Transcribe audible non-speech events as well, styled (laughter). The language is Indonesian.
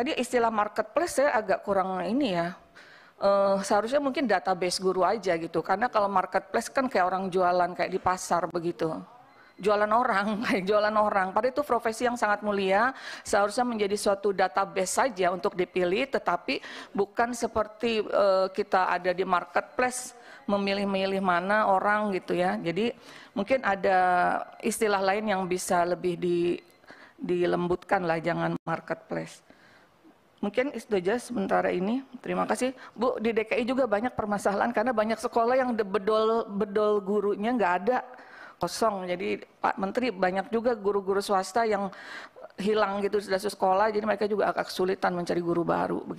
tadi istilah marketplace saya agak kurang ini ya. Uh, seharusnya mungkin database guru aja gitu, karena kalau marketplace kan kayak orang jualan kayak di pasar begitu jualan orang, (laughs) kayak jualan orang. Padahal itu profesi yang sangat mulia, seharusnya menjadi suatu database saja untuk dipilih, tetapi bukan seperti uh, kita ada di marketplace memilih-milih mana orang gitu ya. Jadi mungkin ada istilah lain yang bisa lebih di dilembutkan lah, jangan marketplace. Mungkin itu aja sementara ini. Terima kasih. Bu, di DKI juga banyak permasalahan karena banyak sekolah yang bedol bedol gurunya nggak ada kosong. Jadi Pak Menteri banyak juga guru-guru swasta yang hilang gitu dari sekolah. Jadi mereka juga agak kesulitan mencari guru baru